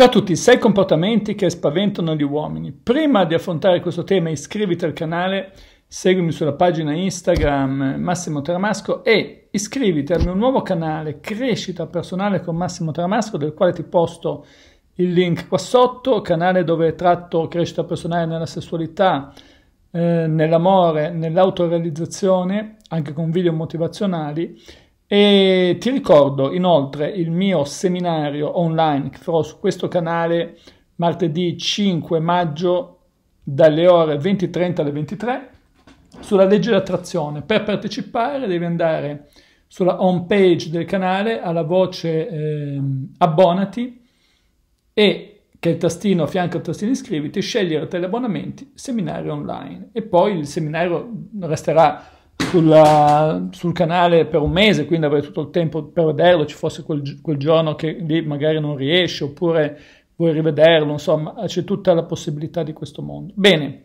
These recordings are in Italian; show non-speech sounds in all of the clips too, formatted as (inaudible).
Ciao a tutti, 6 comportamenti che spaventano gli uomini. Prima di affrontare questo tema iscriviti al canale, seguimi sulla pagina Instagram Massimo Tramasco e iscriviti al mio nuovo canale Crescita Personale con Massimo Tramasco del quale ti posto il link qua sotto, canale dove tratto crescita personale nella sessualità, eh, nell'amore, nell'autorealizzazione, anche con video motivazionali e ti ricordo inoltre il mio seminario online che farò su questo canale martedì 5 maggio dalle ore 20.30 alle 23 sulla legge d'attrazione. Per partecipare devi andare sulla home page del canale alla voce eh, abbonati e che è il tastino a fianco al tastino iscriviti, scegliere tra gli abbonamenti seminario online e poi il seminario resterà sulla, sul canale per un mese, quindi avrei tutto il tempo per vederlo, ci fosse quel, quel giorno che lì magari non riesci, oppure vuoi rivederlo, insomma, c'è tutta la possibilità di questo mondo. Bene,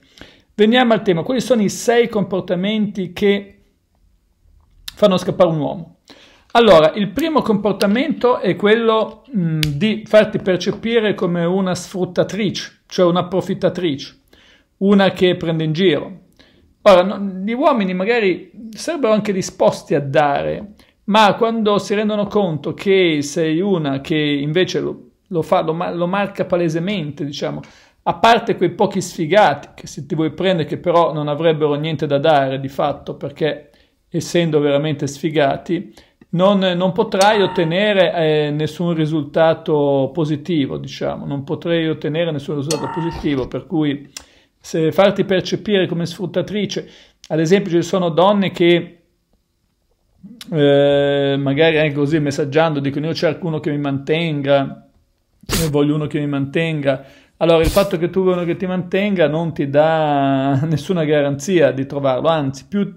veniamo al tema, quali sono i sei comportamenti che fanno scappare un uomo? Allora, il primo comportamento è quello mh, di farti percepire come una sfruttatrice, cioè un'approfittatrice, una che prende in giro, Ora, no, gli uomini magari sarebbero anche disposti a dare, ma quando si rendono conto che sei una che invece lo, lo fa, lo, lo marca palesemente, diciamo, a parte quei pochi sfigati che se ti vuoi prendere che però non avrebbero niente da dare di fatto perché essendo veramente sfigati non, non potrai ottenere eh, nessun risultato positivo diciamo non potrai ottenere nessun risultato positivo per cui se farti percepire come sfruttatrice. Ad esempio ci sono donne che eh, magari anche così messaggiando dicono io cerco uno che mi mantenga, io voglio uno che mi mantenga. Allora il fatto che tu vuoi uno che ti mantenga non ti dà (laughs) nessuna garanzia di trovarlo, anzi più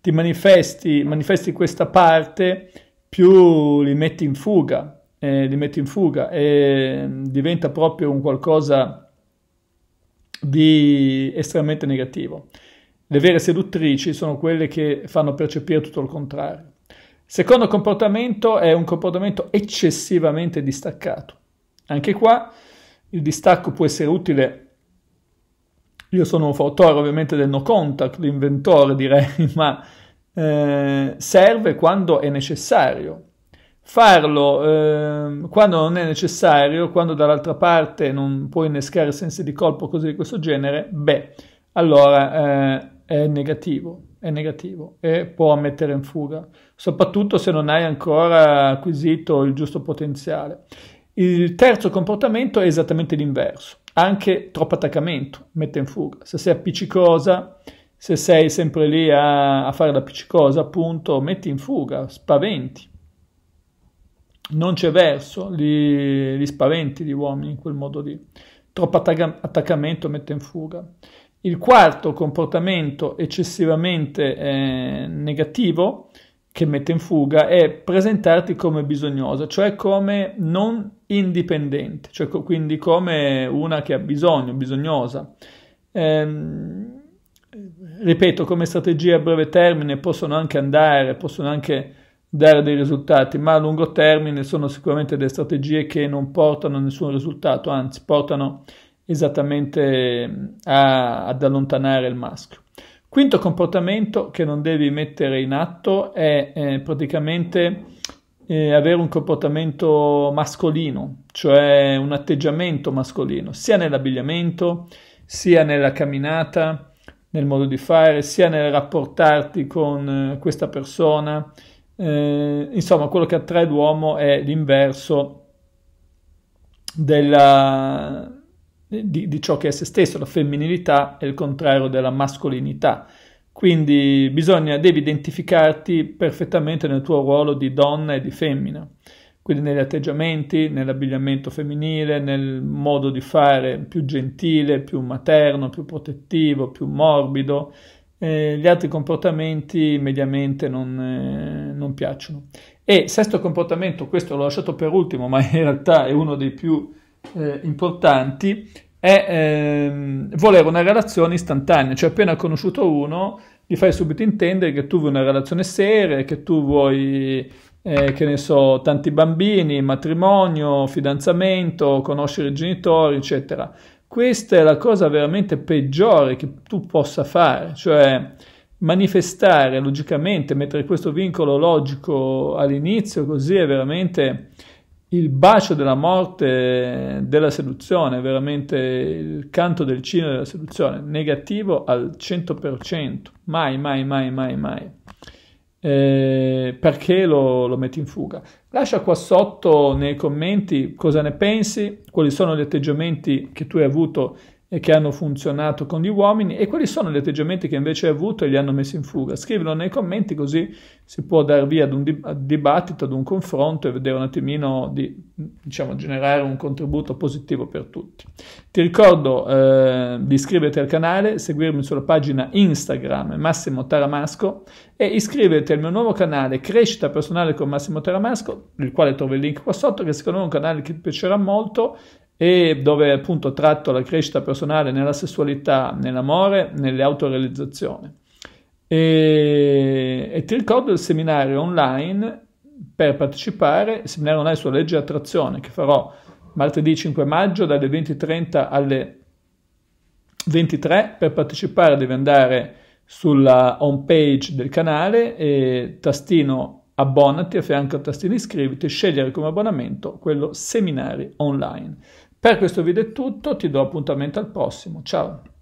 ti manifesti, manifesti questa parte, più li metti in fuga, eh, li metti in fuga e mm, diventa proprio un qualcosa di estremamente negativo. Le vere seduttrici sono quelle che fanno percepire tutto il contrario. Secondo comportamento è un comportamento eccessivamente distaccato. Anche qua il distacco può essere utile. Io sono un fautore ovviamente del no contact, l'inventore direi, (laughs) ma eh, serve quando è necessario farlo eh, quando non è necessario, quando dall'altra parte non puoi innescare sensi di colpo cose di questo genere, beh, allora eh, è negativo, è negativo e può mettere in fuga, soprattutto se non hai ancora acquisito il giusto potenziale. Il terzo comportamento è esattamente l'inverso, anche troppo attaccamento mette in fuga. Se sei appiccicosa, se sei sempre lì a, a fare l'appiccicosa, appunto, metti in fuga, spaventi non c'è verso, li, li, spaventi gli uomini in quel modo lì. Troppo attacca attaccamento mette in fuga. Il quarto comportamento eccessivamente eh, negativo che mette in fuga è presentarti come bisognosa, cioè come non indipendente, cioè co quindi come una che ha bisogno, bisognosa. Ehm, ripeto, come strategie a breve termine possono anche andare, possono anche dare dei risultati, ma a lungo termine sono sicuramente delle strategie che non portano a nessun risultato, anzi portano esattamente ehm, a, ad allontanare il maschio. Quinto comportamento che non devi mettere in atto è eh, praticamente eh, avere un comportamento mascolino, cioè un atteggiamento mascolino, sia nell'abbigliamento, sia nella camminata, nel modo di fare, sia nel rapportarti con eh, questa persona, eh, insomma, quello che attrae l'uomo è l'inverso della, di, di, ciò che è se stesso, la femminilità è il contrario della mascolinità. Quindi bisogna, devi identificarti perfettamente nel tuo ruolo di donna e di femmina, quindi negli atteggiamenti, nell'abbigliamento femminile, nel modo di fare più gentile, più materno, più protettivo, più morbido, eh, gli altri comportamenti mediamente non, eh, non, piacciono. E sesto comportamento, questo l'ho lasciato per ultimo, ma in realtà è uno dei più eh, importanti, è ehm, volere una relazione istantanea, cioè appena conosciuto uno gli fai subito intendere che tu vuoi una relazione seria, che tu vuoi eh, che ne so, tanti bambini, matrimonio, fidanzamento, conoscere i genitori, eccetera. Questa è la cosa veramente peggiore che tu possa fare, cioè manifestare logicamente, mettere questo vincolo logico all'inizio, così è veramente il bacio della morte della seduzione, veramente il canto del cinema della seduzione, negativo al 100%, mai, mai, mai, mai, mai eh, perché lo, lo, metti in fuga. Lascia qua sotto nei commenti cosa ne pensi, quali sono gli atteggiamenti che tu hai avuto e che hanno funzionato con gli uomini e quali sono gli atteggiamenti che invece hai avuto e li hanno messi in fuga. Scrivilo nei commenti così si può dar via ad un dibattito, ad un confronto e vedere un attimino di diciamo, generare un contributo positivo per tutti. Ti ricordo eh, di iscriverti al canale, seguirmi sulla pagina Instagram Massimo Taramasco e iscriverti al mio nuovo canale Crescita Personale con Massimo Taramasco, il quale trovi il link qua sotto, che secondo me è un canale che ti piacerà molto e dove appunto tratto la crescita personale nella sessualità, nell'amore, nell'autorealizzazione. E, e ti ricordo il seminario online per partecipare, il seminario online sulla legge attrazione che farò martedì 5 maggio dalle 20.30 alle 23. Per partecipare devi andare sulla home page del canale e tastino abbonati a fianco al tastino iscriviti e scegliere come abbonamento quello seminari online. Per questo video è tutto, ti do appuntamento al prossimo, ciao!